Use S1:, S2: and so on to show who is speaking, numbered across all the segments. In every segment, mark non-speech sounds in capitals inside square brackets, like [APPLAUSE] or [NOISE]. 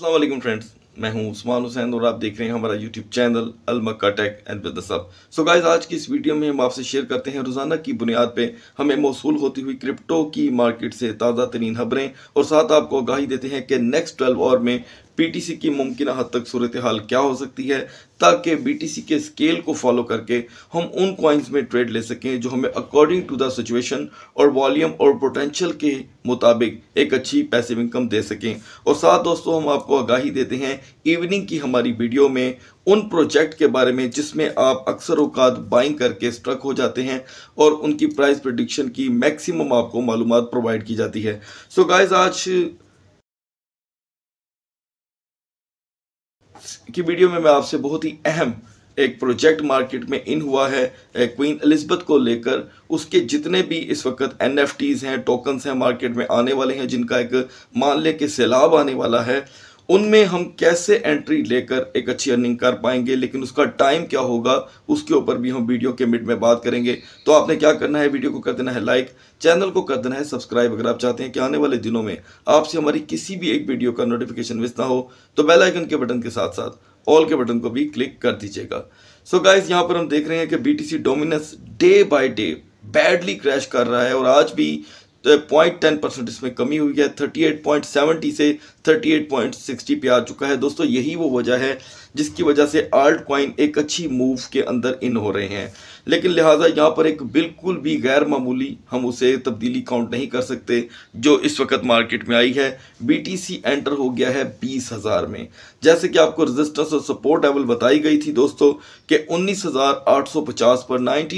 S1: Aslam friends मैं हूं उस्मान हुसैन और आप देख रहे हैं हमारा YouTube channel Al Makka tech and with सब सो गाइज आज की इस वीडियो में हम आपसे शेयर करते हैं रोज़ाना की बुनियाद पे हमें मौसू होती हुई क्रिप्टो की मार्केट से ताज़ा तरीन खबरें और साथ आपको आगाही देते हैं कि नेक्स्ट ट्वेल्व आवर में बीटीसी की मुमकिन हद तक सूरत हाल क्या हो सकती है ताकि बीटीसी के स्केल को फॉलो करके हम उन कॉइन्स में ट्रेड ले सकें जो हमें अकॉर्डिंग टू द सिचुएशन और वॉल्यूम और पोटेंशियल के मुताबिक एक अच्छी पैसिव इनकम दे सकें और साथ दोस्तों हम आपको आगाही देते हैं इवनिंग की हमारी वीडियो में उन प्रोजेक्ट के बारे में जिसमें आप अक्सर अवकात बाइंग करके स्ट्रक हो जाते हैं और उनकी प्राइस प्रडिक्शन की मैक्सिमम आपको मालूम प्रोवाइड की जाती है सो so गाइज आज की वीडियो में मैं आपसे बहुत ही अहम एक प्रोजेक्ट मार्केट में इन हुआ है क्वीन एलिजथ को लेकर उसके जितने भी इस वक्त एन हैं टोकन्स हैं मार्केट में आने वाले हैं जिनका एक मान ले के सैलाब आने वाला है उनमें हम कैसे एंट्री लेकर एक अच्छी अर्निंग कर पाएंगे लेकिन उसका टाइम क्या होगा उसके ऊपर भी हम वीडियो के मिड में बात करेंगे तो आपने क्या करना है वीडियो को कर देना है लाइक चैनल को कर देना है सब्सक्राइब अगर आप चाहते हैं कि आने वाले दिनों में आपसे हमारी किसी भी एक वीडियो का नोटिफिकेशन मिस ना हो तो बेलाइकन के बटन के साथ साथ ऑल के बटन को भी क्लिक कर दीजिएगा सो गाइज यहाँ पर हम देख रहे हैं कि B dominance day by day badly crash कर रहा है और आज भी पॉइंट टेन परसेंट इसमें कमी हुई है थर्टी एट पॉइंट सेवेंटी से 38.60 पे आ चुका है दोस्तों यही वो वजह है जिसकी वजह से आल्ट क्वाइन एक अच्छी मूव के अंदर इन हो रहे हैं लेकिन लिहाजा यहाँ पर एक बिल्कुल भी गैर मामूली हम उसे तब्दीली काउंट नहीं कर सकते जो इस वक्त मार्केट में आई है बीटीसी एंटर हो गया है बीस हज़ार में जैसे कि आपको रेजिस्टेंस और सपोर्ट लेवल बताई गई थी दोस्तों कि पचास पर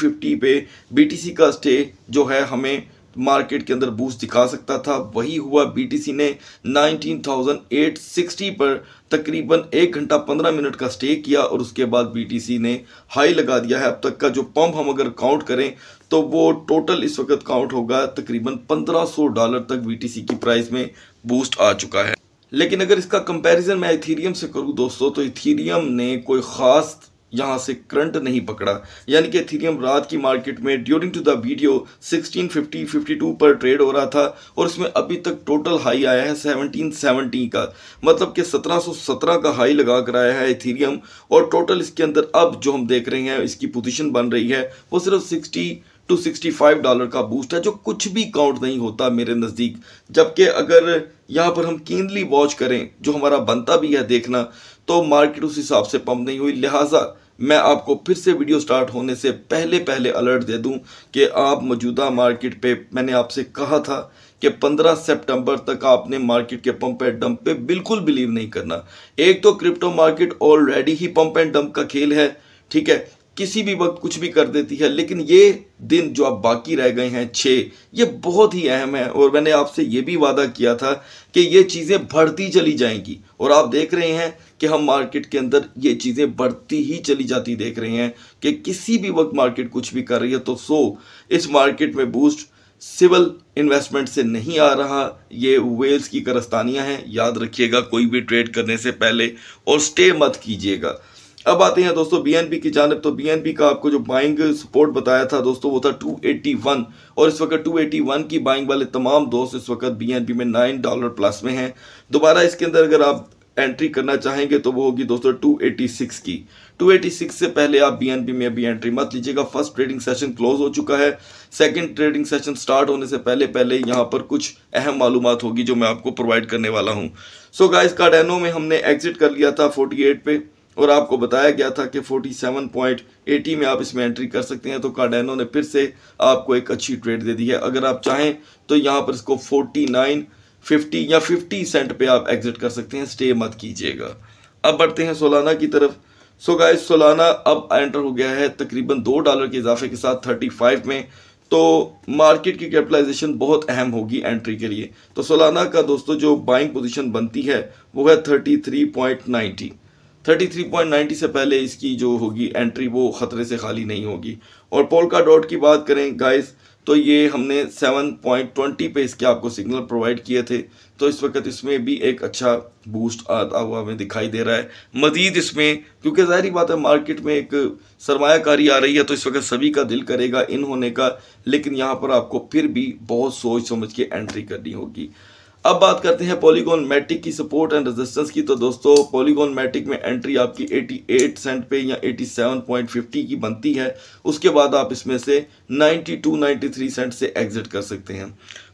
S1: फिफ्टी पे बीटीसी का स्टे जो है हमें मार्केट के अंदर बूस्ट दिखा सकता था वही हुआ बीटीसी ने 19,860 पर तकरीबन एक घंटा 15 मिनट का स्टे किया और उसके बाद बीटीसी ने हाई लगा दिया है अब तक का जो पंप हम अगर काउंट करें तो वो टोटल इस वक्त काउंट होगा तकरीबन 1500 डॉलर तक बीटीसी की प्राइस में बूस्ट आ चुका है लेकिन अगर इसका कंपेरिजन मैं इथीरियम से करूँ दोस्तों तो इथीरियम ने कोई ख़ास यहाँ से करंट नहीं पकड़ा यानी कि एथीरियम रात की मार्केट में ड्यूरिंग टू द वीडियो 1650 52 पर ट्रेड हो रहा था और इसमें अभी तक टोटल हाई आया है 1770 का मतलब कि 1717 का हाई लगा कर आया है एथीरियम और टोटल इसके अंदर अब जो हम देख रहे हैं इसकी पोजीशन बन रही है वो सिर्फ 60 टू सिक्सटी फाइव डॉलर का बूस्ट है जो कुछ भी काउंट नहीं होता मेरे नज़दीक जबकि अगर यहाँ पर हम कीनली वॉच करें जो हमारा बनता भी है देखना तो मार्केट उस हिसाब से पंप नहीं हुई लिहाजा मैं आपको फिर से वीडियो स्टार्ट होने से पहले पहले अलर्ट दे दूं कि आप मौजूदा मार्केट पे मैंने आपसे कहा था कि 15 सितंबर तक आपने मार्केट के पंप एंड डंप पे बिल्कुल बिलीव नहीं करना एक तो क्रिप्टो मार्केट ऑलरेडी ही पंप एंड डंप का खेल है ठीक है किसी भी वक्त कुछ भी कर देती है लेकिन ये दिन जो अब बाकी रह गए हैं छः ये बहुत ही अहम है और मैंने आपसे ये भी वादा किया था कि ये चीज़ें बढ़ती चली जाएंगी और आप देख रहे हैं कि हम मार्केट के अंदर ये चीज़ें बढ़ती ही चली जाती देख रहे हैं कि किसी भी वक्त मार्केट कुछ भी कर रही है तो सो इस मार्केट में बूस्ट सिविल इन्वेस्टमेंट से नहीं आ रहा ये वेल्स की करस्तानियाँ हैं याद रखिएगा कोई भी ट्रेड करने से पहले और स्टे मत कीजिएगा अब आते हैं दोस्तों बीएनबी की जानब तो बीएनबी का आपको जो बाइंग सपोर्ट बताया था दोस्तों वो था 281 और इस वक्त 281 की बाइंग वाले तमाम दोस्त इस वक्त बीएनबी में नाइन डॉलर प्लस में हैं दोबारा इसके अंदर अगर आप एंट्री करना चाहेंगे तो वो होगी दोस्तों 286 की 286 से पहले आप बीएनबी में अभी एंट्री मत लीजिएगा फर्स्ट ट्रेडिंग सेशन क्लोज हो चुका है सेकंड ट्रेडिंग सेशन स्टार्ट होने से पहले पहले यहाँ पर कुछ अहम मालूम होगी जो मैं आपको प्रोवाइड करने वाला हूँ सो गाइस कार्डेनो में हमने एग्जिट कर लिया था 48 पे और आपको बताया गया था कि 47.80 में आप इसमें एंट्री कर सकते हैं तो कार्डेनो ने फिर से आपको एक अच्छी ट्रेड दे दी है अगर आप चाहें तो यहाँ पर इसको 49 50 या 50 सेंट पे आप एग्जिट कर सकते हैं स्टे मत कीजिएगा अब बढ़ते हैं सोलाना की तरफ सो गाइस सोलाना अब एंटर हो गया है तकरीबन दो डॉलर के इजाफे के साथ थर्टी में तो मार्केट की कैपिटलाइजेशन बहुत अहम होगी एंट्री के लिए तो सोलाना का दोस्तों जो बाइंग पोजिशन बनती है वो है थर्टी 33.90 से पहले इसकी जो होगी एंट्री वो ख़तरे से खाली नहीं होगी और पोलका डॉट की बात करें गाइस तो ये हमने 7.20 पे इसके आपको सिग्नल प्रोवाइड किए थे तो इस वक्त इसमें भी एक अच्छा बूस्ट आता हुआ हमें दिखाई दे रहा है मज़ीद इसमें क्योंकि ज़ाहरी बात है मार्केट में एक सरमाकारी आ रही है तो इस वक्त सभी का दिल करेगा इन होने का लेकिन यहाँ पर आपको फिर भी बहुत सोच समझ के एंट्री करनी होगी अब बात करते हैं पॉलीगोन मैटिक की सपोर्ट एंड रेजिस्टेंस की तो दोस्तों पॉलीगोन मैटिक में एंट्री आपकी 88 सेंट पे या 87.50 की बनती है उसके बाद आप इसमें से 92 93 सेंट से एग्जिट कर सकते हैं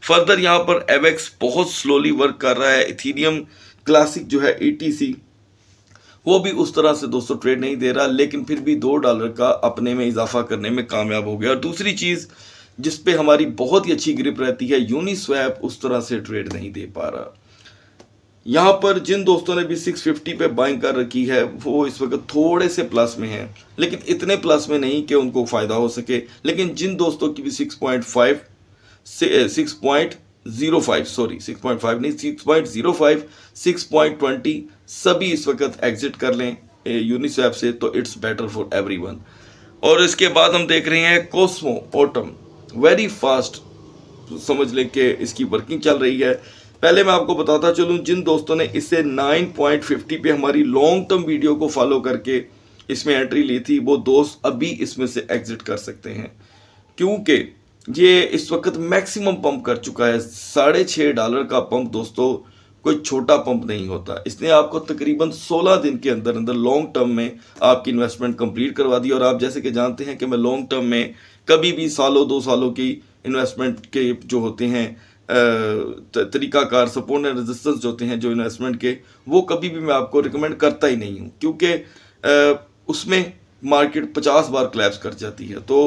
S1: फर्दर यहाँ पर एवेक्स बहुत स्लोली वर्क कर रहा है इथीरियम क्लासिक जो है ई e वो भी उस तरह से दोस्तों ट्रेड नहीं दे रहा लेकिन फिर भी दो डॉलर का अपने में इजाफा करने में कामयाब हो गया और दूसरी चीज़ जिस पे हमारी बहुत ही अच्छी ग्रिप रहती है यूनिस्वैप उस तरह से ट्रेड नहीं दे पा रहा यहाँ पर जिन दोस्तों ने भी 650 पे बाइंग कर रखी है वो इस वक्त थोड़े से प्लस में हैं लेकिन इतने प्लस में नहीं कि उनको फ़ायदा हो सके लेकिन जिन दोस्तों की भी 6.5 से six point zero five sorry six point five नहीं six point zero five six point twenty सभी इस वक्त एग्जिट कर लें यूनिस्वैप से तो it's better for every one और इसके बाद हम देख रहे हैं कोस्मो ऑटम वेरी फास्ट समझ लें कि इसकी वर्किंग चल रही है पहले मैं आपको बताता चलूँ जिन दोस्तों ने इससे 9.50 पे हमारी लॉन्ग टर्म वीडियो को फॉलो करके इसमें एंट्री ली थी वो दोस्त अभी इसमें से एग्जिट कर सकते हैं क्योंकि ये इस वक्त मैक्सिमम पंप कर चुका है साढ़े छः डॉलर का पंप दोस्तों कोई छोटा पंप नहीं होता इसने आपको तकरीबन 16 दिन के अंदर अंदर लॉन्ग टर्म में आपकी इन्वेस्टमेंट कंप्लीट करवा दी और आप जैसे कि जानते हैं कि मैं लॉन्ग टर्म में कभी भी सालों दो सालों की इन्वेस्टमेंट के जो होते हैं तरीकाकार सपोर्ट एंड रेजिस्टेंस जो होते हैं जो इन्वेस्टमेंट के वो कभी भी मैं आपको रिकमेंड करता ही नहीं हूँ क्योंकि उसमें मार्केट पचास बार क्लैप्स कर जाती है तो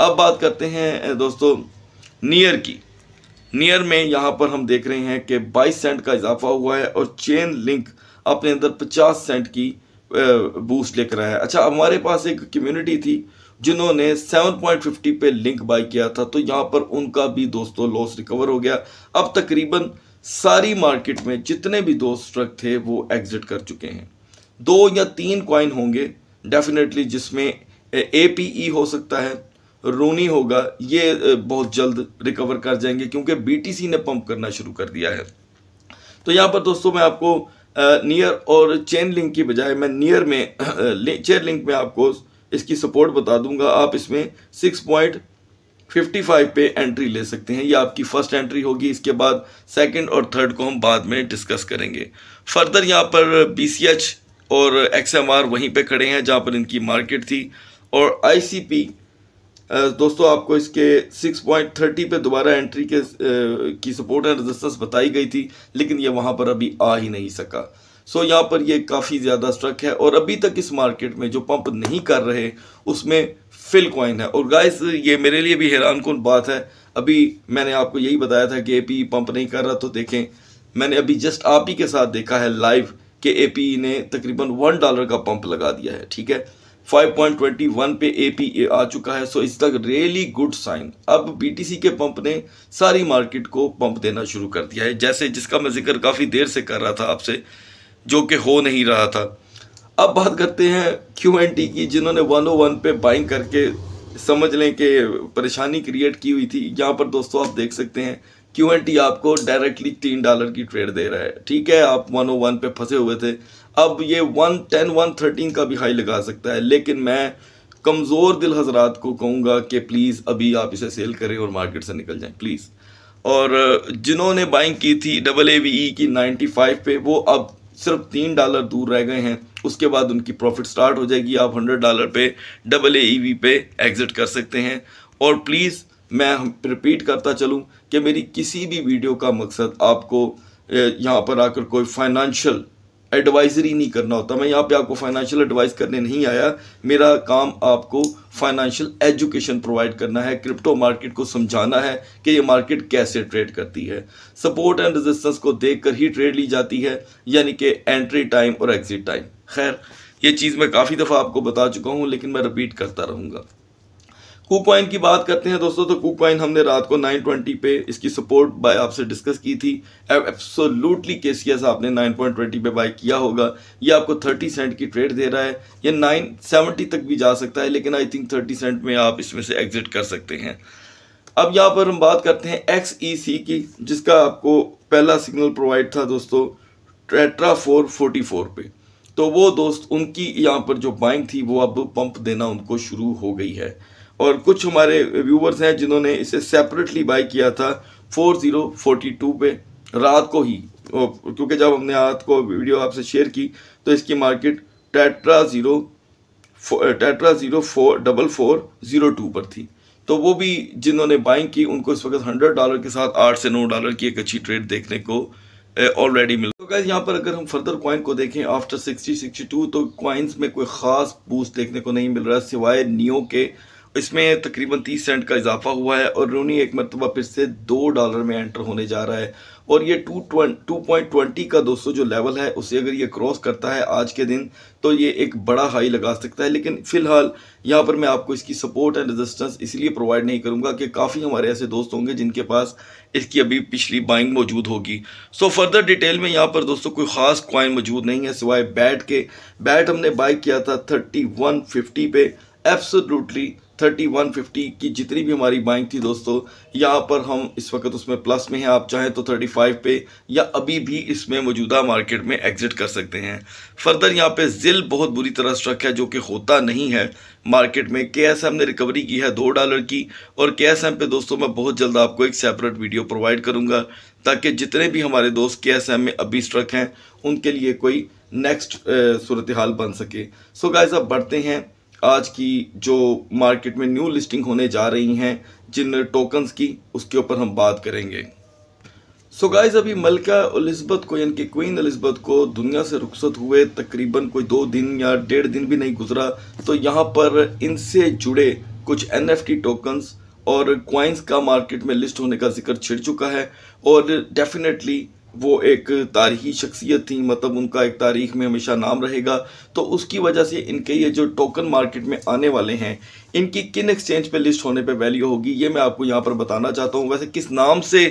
S1: अब बात करते हैं दोस्तों नियर की नियर में यहाँ पर हम देख रहे हैं कि 22 सेंट का इजाफा हुआ है और चेन लिंक अपने अंदर 50 सेंट की बूस्ट लेकर आया है अच्छा हमारे पास एक कम्युनिटी थी जिन्होंने 7.50 पे लिंक बाय किया था तो यहाँ पर उनका भी दोस्तों लॉस रिकवर हो गया अब तकरीबन सारी मार्केट में जितने भी दो स्ट्रक थे वो एग्जिट कर चुके हैं दो या तीन क्वाइन होंगे डेफिनेटली जिसमें ए पी ई हो सकता है रोनी होगा ये बहुत जल्द रिकवर कर जाएंगे क्योंकि बी ने पम्प करना शुरू कर दिया है तो यहाँ पर दोस्तों मैं आपको नियर और चेन लिंक की बजाय मैं नियर में चेन लिंक में आपको इसकी सपोर्ट बता दूंगा आप इसमें सिक्स पॉइंट फिफ्टी फाइव पे एंट्री ले सकते हैं ये आपकी फर्स्ट एंट्री होगी इसके बाद सेकंड और थर्ड को हम बाद में डिस्कस करेंगे फर्दर यहाँ पर बी सी एच और एक्स एम आर वहीं पर खड़े हैं जहाँ पर इनकी मार्केट थी और आई सी पी दोस्तों आपको इसके 6.30 पे दोबारा एंट्री के की सपोर्ट एंड रजिस्टेंस बताई गई थी लेकिन ये वहाँ पर अभी आ ही नहीं सका सो यहाँ पर ये काफ़ी ज़्यादा स्ट्रक है और अभी तक इस मार्केट में जो पंप नहीं कर रहे उसमें फिल कॉइन है और गाइस ये मेरे लिए भी हैरान कन बात है अभी मैंने आपको यही बताया था कि ए पी पंप नहीं कर रहा तो देखें मैंने अभी जस्ट आप ही के साथ देखा है लाइव कि ए पी ने तकरीबन वन डॉलर का पंप लगा दिया है ठीक है 5.21 पे ए पी आ चुका है so is the really good sign अब बी टी सी के पंप ने सारी मार्केट को पंप देना शुरू कर दिया है जैसे जिसका मैं जिक्र काफ़ी देर से कर रहा था आपसे जो कि हो नहीं रहा था अब बात करते हैं क्यू एन टी की जिन्होंने वन ओ वन पे बाइंग करके समझ लें कि परेशानी क्रिएट की हुई थी यहाँ पर दोस्तों आप देख सकते हैं क्यू एन टी आपको डायरेक्टली तीन डॉलर की ट्रेड दे रहा है ठीक है आप वन ओ वन पे फंसे हुए थे अब ये वन टेन वन थर्टीन का भी हाई लगा सकता है लेकिन मैं कमज़ोर दिल हजरात को कहूँगा कि प्लीज़ अभी आप इसे सेल करें और मार्केट से निकल जाएँ प्लीज़ और जिन्होंने बाइंग की थी डबल ए वी ई की नाइन्टी फाइव पे वो अब सिर्फ तीन डॉलर दूर रह गए हैं उसके बाद उनकी प्रॉफिट स्टार्ट हो जाएगी आप हंड्रेड डॉलर पे डबल ए ई वी पे एग्ज़िट कर सकते हैं और प्लीज़ मैं रिपीट करता चलूँ कि मेरी किसी भी वीडियो का मकसद आपको यहाँ पर आकर कोई फाइनेंशियल एडवाइजरी नहीं करना होता मैं यहाँ पे आपको फाइनेंशियल एडवाइस करने नहीं आया मेरा काम आपको फाइनेंशियल एजुकेशन प्रोवाइड करना है क्रिप्टो मार्केट को समझाना है कि ये मार्केट कैसे ट्रेड करती है सपोर्ट एंड रेजिस्टेंस को देखकर ही ट्रेड ली जाती है यानी कि एंट्री टाइम और एग्जिट टाइम खैर ये चीज़ मैं काफ़ी दफ़ा आपको बता चुका हूँ लेकिन मैं रिपीट करता रहूँगा कुकॉइन की बात करते हैं दोस्तों तो कुकॉइन हमने रात को 920 पे इसकी सपोर्ट बाय आपसे डिस्कस की थी केस केसीएस आपने 9.20 पे बाय किया होगा ये आपको 30 सेंट की ट्रेड दे रहा है ये 970 तक भी जा सकता है लेकिन आई थिंक 30 सेंट में आप इसमें से एग्जिट कर सकते हैं अब यहाँ पर हम बात करते हैं एक्स e की जिसका आपको पहला सिग्नल प्रोवाइड था दोस्तों ट्रेट्रा फोर फोर्टी फोर पे तो वो दोस्त उनकी यहाँ पर जो बाइंग थी वो अब पंप देना उनको शुरू हो गई है और कुछ हमारे व्यूवर्स हैं जिन्होंने इसे सेपरेटली बाई किया था फोर ज़ीरो फोर्टी टू पे रात को ही क्योंकि जब हमने रात को वीडियो आपसे शेयर की तो इसकी market tetra zero tetra zero four double four zero two पर थी तो वो भी जिन्होंने बाइंग की उनको इस वक्त हंड्रेड डॉलर के साथ आठ से नौ डॉलर की एक अच्छी ट्रेड देखने को ऑलरेडी मिल तो गैस यहाँ पर अगर हम फर्दर कॉइन को देखें आफ्टर सिक्सटी सिक्सटी टू तो कॉइन्स में कोई ख़ास बूस्ट देखने को नहीं मिल रहा सिवाय नियो के इसमें तकरीबन तीस सेंट का इजाफा हुआ है और रूनी एक मरतबा फिर से दो डॉलर में एंटर होने जा रहा है और ये टू टू पॉइंट ट्वेंटी का दोस्तों जो लेवल है उसे अगर ये क्रॉस करता है आज के दिन तो ये एक बड़ा हाई लगा सकता है लेकिन फ़िलहाल यहाँ पर मैं आपको इसकी सपोर्ट एंड रेजिस्टेंस इसलिए प्रोवाइड नहीं करूँगा कि काफ़ी हमारे ऐसे दोस्त होंगे जिनके पास इसकी अभी पिछली बाइंग मौजूद होगी सो फर्दर डिटेल में यहाँ पर दोस्तों कोई ख़ास क्वाइन मौजूद नहीं है सिवाय बैट के बैट हमने बाई किया था थर्टी वन फिफ्टी पे एब्सोलूटली थर्टी वन फिफ्टी की जितनी भी हमारी बाइंग थी दोस्तों यहाँ पर हम इस वक्त उसमें प्लस में हैं आप चाहें तो थर्टी फाइव पे या अभी भी इसमें मौजूदा मार्केट में एग्जिट कर सकते हैं फर्दर यहाँ पे जिल बहुत बुरी तरह स्ट्रक है जो कि होता नहीं है मार्केट में के एस एम ने रिकवरी की है दो डॉलर की और के एस एम पे दोस्तों मैं बहुत जल्द आपको एक सेपरेट वीडियो प्रोवाइड करूँगा ताकि जितने भी हमारे दोस्त के एस एम में अभी स्ट्रक हैं उनके लिए कोई नेक्स्ट सूरत हाल बन सके सो गाइज अब बढ़ते हैं आज की जो मार्केट में न्यू लिस्टिंग होने जा रही हैं जिन टोकन्स की उसके ऊपर हम बात करेंगे सो so गाइस अभी मलका एलिजबथ को यानी कि क्वीन एलिजबथ को दुनिया से रुखसत हुए तकरीबन कोई दो दिन या डेढ़ दिन भी नहीं गुजरा तो यहाँ पर इनसे जुड़े कुछ एन एफ टोकन्स और क्वाइंस का मार्केट में लिस्ट होने का जिक्र छिड़ चुका है और डेफिनेटली वो एक तारीखी शख्सियत थी मतलब उनका एक तारीख में हमेशा नाम रहेगा तो उसकी वजह से इनके ये जो टोकन मार्केट में आने वाले हैं इनकी किन एक्सचेंज पे लिस्ट होने पे वैल्यू होगी ये मैं आपको यहाँ पर बताना चाहता हूँ वैसे किस नाम से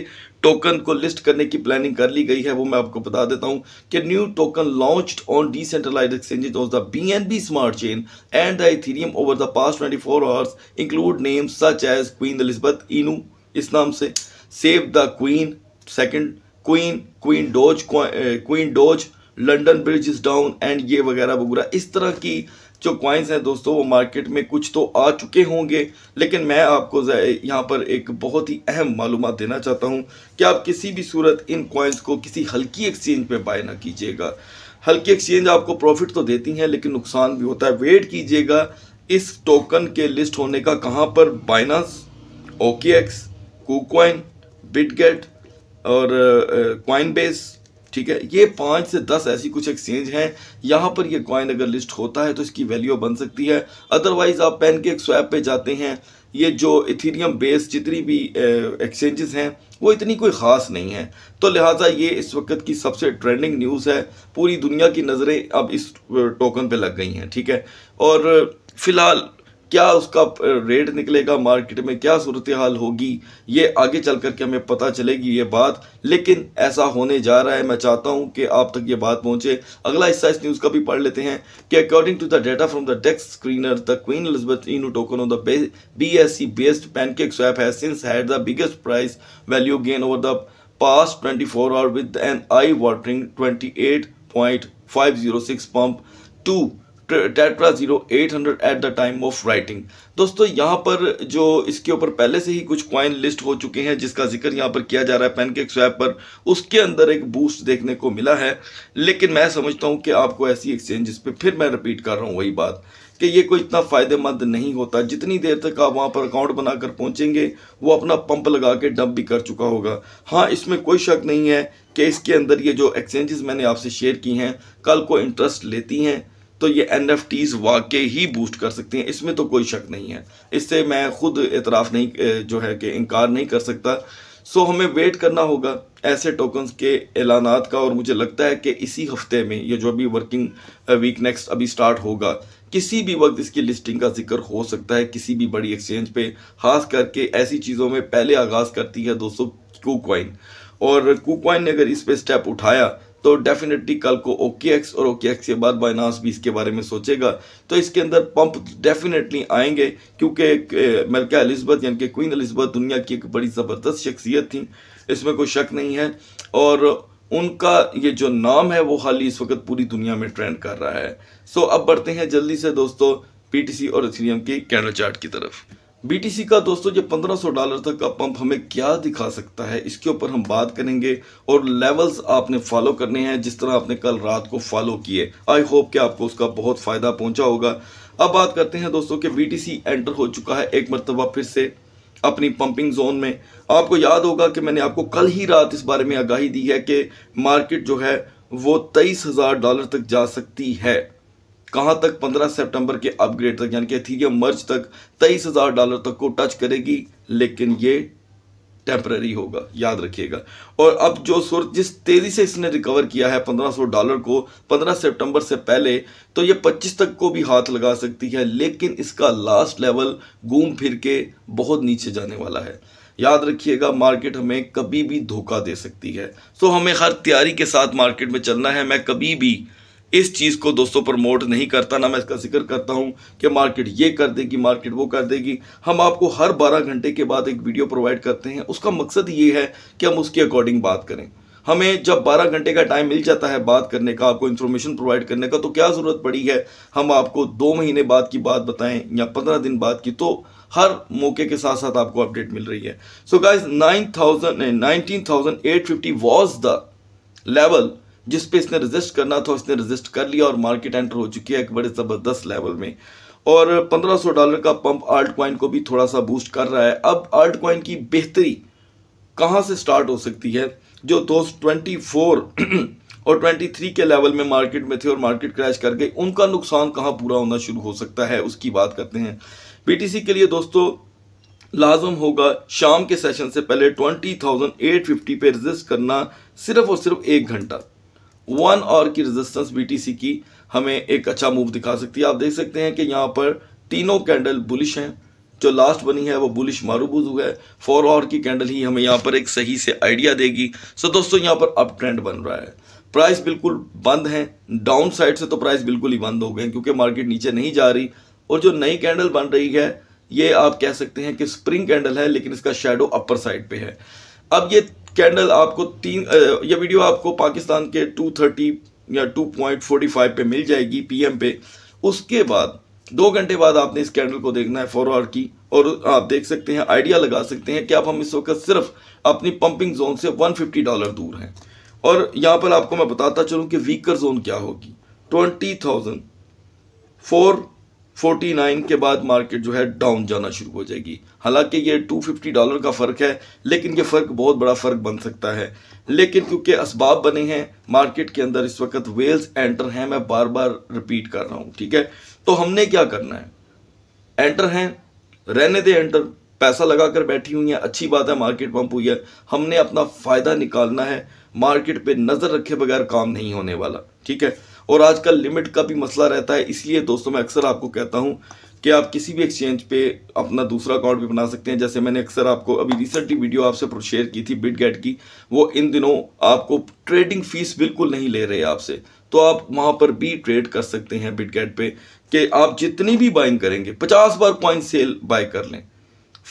S1: टोकन को लिस्ट करने की प्लानिंग कर ली गई है वो मैं आपको बता देता हूँ कि new token launched on decentralize exchanges of the B N B smart chain and the Ethereum over the past twenty four hours include names such as Queen Elizabeth Inu इस नाम से save the queen second queen queen doge queen doge London bridge is down and ये वगैरह वगैरह इस तरह की जो कॉइन्स हैं दोस्तों वो मार्केट में कुछ तो आ चुके होंगे लेकिन मैं आपको यहाँ पर एक बहुत ही अहम मालूम देना चाहता हूँ कि आप किसी भी सूरत इन क्वाइंस को किसी हल्की एक्सचेंज पे बाय ना कीजिएगा हल्की एक्सचेंज आपको प्रॉफिट तो देती हैं लेकिन नुकसान भी होता है वेट कीजिएगा इस टोकन के लिस्ट होने का कहाँ पर Binance okay X KuCoin Bitget और कॉइन बेस ठीक है ये पाँच से दस ऐसी कुछ एक्सचेंज हैं यहाँ पर ये कॉइन अगर लिस्ट होता है तो इसकी वैल्यू बन सकती है अदरवाइज आप पेन के एक स्वैप पे जाते हैं ये जो इथीरियम बेस जितनी भी एक्सचेंजेस हैं वो इतनी कोई ख़ास नहीं है तो लिहाजा ये इस वक्त की सबसे ट्रेंडिंग न्यूज़ है पूरी दुनिया की नज़रें अब इस टोकन पे लग गई हैं ठीक है और फिलहाल क्या उसका रेट निकलेगा मार्केट में क्या सूरत हाल होगी ये आगे चल करके हमें पता चलेगी ये बात लेकिन ऐसा होने जा रहा है मैं चाहता हूँ कि आप तक ये बात पहुँचे अगला हिस्सा इस न्यूज़ का भी पढ़ लेते हैं कि according to the data from the desk screener the Queen Elizabeth in token of the B S C based PancakeSwap है since had the biggest price value gain over the past twenty four hour with an eye watering twenty eight point five zero six pump to tetra zero eight hundred eight the time of writing दोस्तों यहाँ पर जो इसके ऊपर पहले से ही कुछ coin list हो चुके हैं जिसका जिक्र यहाँ पर किया जा रहा है पैनकेक स्वैप पर उसके अंदर एक बूस्ट देखने को मिला है लेकिन मैं समझता हूँ कि आपको ऐसी एक्सचेंजेस पे फिर मैं रिपीट कर रहा हूँ वही बात कि ये कोई इतना फ़ायदेमंद नहीं होता जितनी देर तक आप वहाँ पर अकाउंट बनाकर पहुँचेंगे वो अपना पंप लगा के डब भी कर चुका होगा हाँ इसमें कोई शक नहीं है कि इसके अंदर ये जो एक्सचेंजेस मैंने आपसे शेयर की हैं कल को इंटरेस्ट लेती हैं तो ये एन एफ टीज़ वाकई ही बूस्ट कर सकती हैं इसमें तो कोई शक नहीं है इससे मैं खुद इतराफ़ नहीं जो है कि इनकार नहीं कर सकता सो हमें वेट करना होगा ऐसे टोकन्स के ऐलाना का और मुझे लगता है कि इसी हफ्ते में ये जो अभी वर्किंग वीक नेक्स्ट अभी स्टार्ट होगा किसी भी वक्त इसकी लिस्टिंग का जिक्र हो सकता है किसी भी बड़ी एक्सचेंज पे खास करके ऐसी चीज़ों में पहले आगाज़ करती है दोस्तों कूकॉइन और कूकॉइन ने अगर इस पर स्टेप उठाया तो डेफिनेटली कल को ओके और ओके के बाद बाइनास भी इसके बारे में सोचेगा तो इसके अंदर पंप डेफिनेटली आएंगे क्योंकि मलका एलिजबथ यानी कि क्वीन एलिजबथ दुनिया की एक बड़ी ज़बरदस्त शख्सियत थी इसमें कोई शक नहीं है और उनका ये जो नाम है वो हाल ही इस वक्त पूरी दुनिया में ट्रेंड कर रहा है सो अब बढ़ते हैं जल्दी से दोस्तों सी और एथीरियम की कैंडल चार्ट की तरफ BTC का दोस्तों ये 1500 डॉलर तक का पंप हमें क्या दिखा सकता है इसके ऊपर हम बात करेंगे और लेवल्स आपने फॉलो करने हैं जिस तरह आपने कल रात को फॉलो किए आई होप कि आपको उसका बहुत फ़ायदा पहुंचा होगा अब बात करते हैं दोस्तों कि बीटीसी एंटर हो चुका है एक मरतबा फिर से अपनी पंपिंग जोन में आपको याद होगा कि मैंने आपको कल ही रात इस बारे में आगाही दी है कि मार्केट जो है वो तेईस डॉलर तक जा सकती है कहां तक 15 सितंबर के अपग्रेड तक यानी कि थीरियम मर्ज तक तेईस हज़ार डॉलर तक को टच करेगी लेकिन ये टेम्प्रेरी होगा याद रखिएगा और अब जो सुर जिस तेज़ी से इसने रिकवर किया है 1500 डॉलर को 15 सितंबर से पहले तो ये 25 तक को भी हाथ लगा सकती है लेकिन इसका लास्ट लेवल घूम फिर के बहुत नीचे जाने वाला है याद रखिएगा मार्केट हमें कभी भी धोखा दे सकती है सो हमें हर तैयारी के साथ मार्केट में चलना है मैं कभी भी इस चीज़ को दोस्तों प्रमोट नहीं करता ना मैं इसका जिक्र करता हूँ कि मार्केट ये कर देगी मार्केट वो कर देगी हम आपको हर 12 घंटे के बाद एक वीडियो प्रोवाइड करते हैं उसका मकसद ये है कि हम उसके अकॉर्डिंग बात करें हमें जब 12 घंटे का टाइम मिल जाता है बात करने का आपको इन्फॉर्मेशन प्रोवाइड करने का तो क्या ज़रूरत पड़ी है हम आपको दो महीने बाद की बात बताएं या पंद्रह दिन बाद की तो हर मौके के साथ साथ आपको अपडेट मिल रही है so guys nine thousand nineteen thousand eight fifty was the level जिस पे इसने रजिस्ट करना था इसने रजिस्ट कर लिया और मार्केट एंटर हो चुकी है एक बड़े ज़बरदस्त लेवल में और 1500 डॉलर का पंप आल्ट क्वाइन को भी थोड़ा सा बूस्ट कर रहा है अब आल्ट क्वाइन की बेहतरी कहाँ से स्टार्ट हो सकती है जो दोस्त ट्वेंटी [CLEARS THROAT] और 23 के लेवल में मार्केट में थे और मार्केट क्रैश कर गई उनका नुकसान कहाँ पूरा होना शुरू हो सकता है उसकी बात करते हैं बी के लिए दोस्तों लाजम होगा शाम के सेशन से पहले 20,850 पे रजिस्ट करना सिर्फ और सिर्फ एक घंटा वन आवर की रेजिस्टेंस बीटीसी की हमें एक अच्छा मूव दिखा सकती है आप देख सकते हैं कि यहाँ पर तीनों कैंडल बुलिश हैं जो लास्ट बनी है वो बुलिश मारूबूज हुआ है फोर आवर की कैंडल ही हमें यहाँ पर एक सही से आइडिया देगी सो दोस्तों यहाँ पर अप ट्रेंड बन रहा है प्राइस बिल्कुल बंद हैं डाउन साइड से तो प्राइस बिल्कुल ही बंद हो गए क्योंकि मार्केट नीचे नहीं जा रही और जो नई कैंडल बन रही है ये आप कह सकते हैं कि स्प्रिंग कैंडल है लेकिन इसका शेडो अपर साइड पे है अब ये कैंडल आपको तीन ये वीडियो आपको पाकिस्तान के 230 या 2.45 पे मिल जाएगी पीएम पे उसके बाद दो घंटे बाद आपने इस कैंडल को देखना है फोर आवर की और आप देख सकते हैं आइडिया लगा सकते हैं कि आप हम इस वक्त सिर्फ अपनी पंपिंग जोन से 150 डॉलर दूर हैं और यहाँ पर आपको मैं बताता चलूँ कि वीकर जोन क्या होगी ट्वेंटी थाउजेंड फोर 49 के बाद मार्केट जो है डाउन जाना शुरू हो जाएगी हालांकि ये 250 डॉलर का फ़र्क है लेकिन ये फ़र्क बहुत बड़ा फ़र्क बन सकता है लेकिन क्योंकि इसबाब बने हैं मार्केट के अंदर इस वक्त वेल्स एंटर हैं मैं बार बार रिपीट कर रहा हूँ ठीक है तो हमने क्या करना है एंटर हैं रहने दें एंटर पैसा लगा कर बैठी हुई हैं अच्छी बात है मार्केट पंप हुई है हमने अपना फ़ायदा निकालना है मार्केट पर नज़र रखे बगैर काम नहीं होने वाला ठीक है और आजकल लिमिट का भी मसला रहता है इसलिए दोस्तों मैं अक्सर आपको कहता हूँ कि आप किसी भी एक्सचेंज पे अपना दूसरा अकाउंट भी बना सकते हैं जैसे मैंने अक्सर आपको अभी रिसेंटली वीडियो आपसे शेयर की थी बिट गेट की वो इन दिनों आपको ट्रेडिंग फीस बिल्कुल नहीं ले रहे आपसे तो आप वहाँ पर भी ट्रेड कर सकते हैं बिट गेट पे कि आप जितनी भी बाइंग करेंगे पचास बार पॉइंट सेल बाय कर लें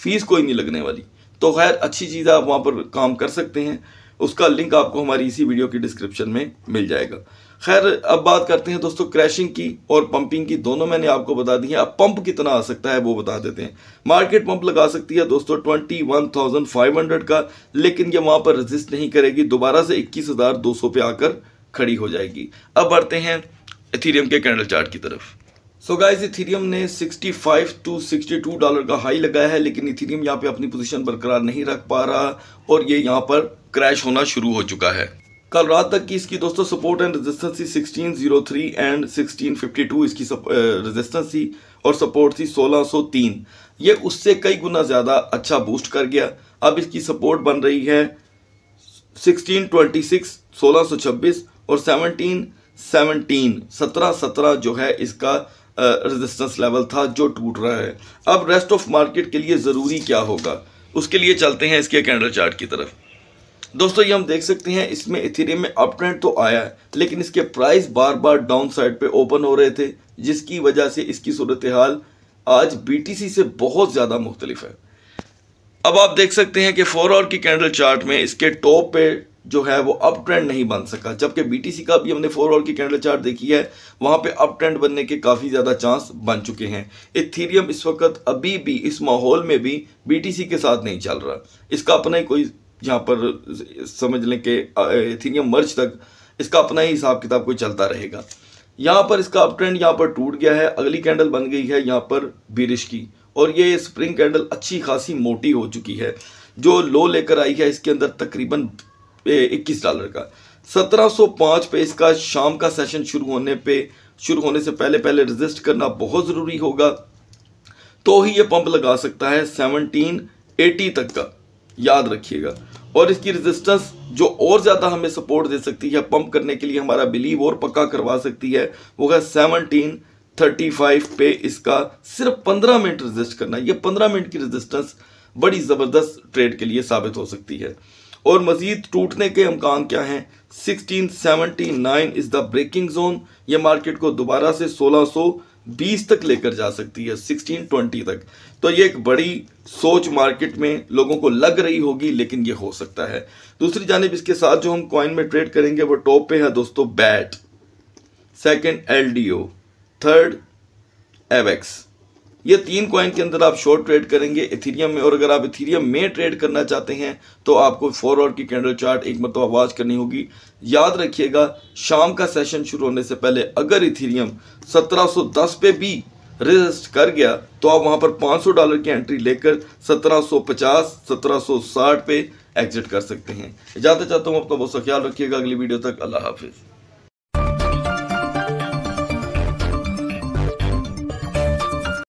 S1: फीस कोई नहीं लगने वाली तो खैर अच्छी चीज़ आप वहाँ पर काम कर सकते हैं उसका लिंक आपको हमारी इसी वीडियो की डिस्क्रिप्शन में मिल जाएगा खैर अब बात करते हैं दोस्तों क्रैशिंग की और पंपिंग की दोनों मैंने आपको बता दी है अब पंप कितना आ सकता है वो बता देते हैं मार्केट पंप लगा सकती है दोस्तों twenty one thousand five hundred का लेकिन ये वहाँ पर रजिस्ट नहीं करेगी दोबारा से इक्कीस हज़ार दो सौ पे आकर खड़ी हो जाएगी अब बढ़ते हैं इथीरियम के कैंडल चार्ट की तरफ सो गाइस इथीरियम ने 65 टू 62 डॉलर का हाई लगाया है लेकिन इथीरियम यहाँ पे अपनी पोजीशन बरकरार नहीं रख पा रहा और ये यहाँ पर क्रैश होना शुरू हो चुका है कल रात तक की इसकी दोस्तों सपोर्ट एंड रेजिस्टेंस थी sixteen zero three and sixteen fifty two इसकी रेजिस्टेंस थी और सपोर्ट थी सोलह सौ तीन ये उससे कई गुना ज़्यादा अच्छा बूस्ट कर गया अब इसकी सपोर्ट बन रही है सिक्सटीन ट्वेंटी सिक्स सोलह सौ छब्बीस और सेवनटीन सेवनटीन सत्रह सत्रह जो है इसका रेजिस्टेंस लेवल था जो टूट रहा है अब रेस्ट ऑफ मार्केट के लिए ज़रूरी क्या होगा उसके लिए चलते हैं इसके कैंडल चार्ट की तरफ दोस्तों ये हम देख सकते हैं इसमें इथेरियम में अप ट्रेंड तो आया है लेकिन इसके प्राइस बार बार डाउन साइड पे ओपन हो रहे थे जिसकी वजह से इसकी सूरत हाल आज बी से बहुत ज़्यादा मुख्तलिफ है अब आप देख सकते हैं कि फोर आवर की कैंडल चार्ट में इसके टॉप पे जो है वो अप ट्रेंड नहीं बन सका जबकि बीटीसी का भी हमने फोर आवर की कैंडल चार्ट देखी है वहाँ पे अप ट्रेंड बनने के काफ़ी ज़्यादा चांस बन चुके हैं इथीरियम इस वक्त अभी भी इस माहौल में भी बीटीसी के साथ नहीं चल रहा इसका अपना ही कोई जहाँ पर समझ लें कि इथीनियम मर्ज तक इसका अपना ही हिसाब किताब कोई चलता रहेगा यहाँ पर इसका अप ट्रेंड यहाँ पर टूट गया है अगली कैंडल बन गई है यहाँ पर बिरिश की और ये स्प्रिंग कैंडल अच्छी खासी मोटी हो चुकी है जो लो लेकर आई है इसके अंदर तकरीबन 21 डॉलर का 1705 पे इसका शाम का सेशन शुरू होने पे शुरू होने से पहले पहले रजिस्ट करना बहुत ज़रूरी होगा तो ही ये पंप लगा सकता है 1780 तक का याद रखिएगा और इसकी रेजिस्टेंस जो और ज़्यादा हमें सपोर्ट दे सकती है पंप करने के लिए हमारा बिलीव और पक्का करवा सकती है वो है सेवनटीन थर्टी फाइव पे इसका सिर्फ पंद्रह मिनट रजिस्ट करना ये पंद्रह मिनट की रजिस्टेंस बड़ी ज़बरदस्त ट्रेड के लिए साबित हो सकती है और मज़ीद टूटने के अमकान क्या हैं sixteen seventy nine is the breaking zone ये मार्केट को दोबारा से सोलह सौ बीस तक लेकर जा सकती है सिक्सटीन ट्वेंटी तक तो ये एक बड़ी सोच मार्केट में लोगों को लग रही होगी लेकिन ये हो सकता है दूसरी जानब इसके साथ जो हम कॉइन में ट्रेड करेंगे वो टॉप पे है दोस्तों BAT second LDO third Avax ये तीन कॉइन के अंदर आप शॉर्ट ट्रेड करेंगे इथीरियम में और अगर आप इथीरियम में ट्रेड करना चाहते हैं तो आपको फोर आवर की कैंडल चार्ट एक मतलब आवाज़ करनी होगी याद रखिएगा शाम का सेशन शुरू होने से पहले अगर इथीरियम 1710 पे भी रजिस्ट कर गया तो आप वहां पर 500 डॉलर की एंट्री लेकर 1750 1760 पे एग्जिट कर सकते हैं जाते चाहता हूँ आपका बहुत सा ख्याल रखिएगा अगली वीडियो तक अल्लाह हाफिज़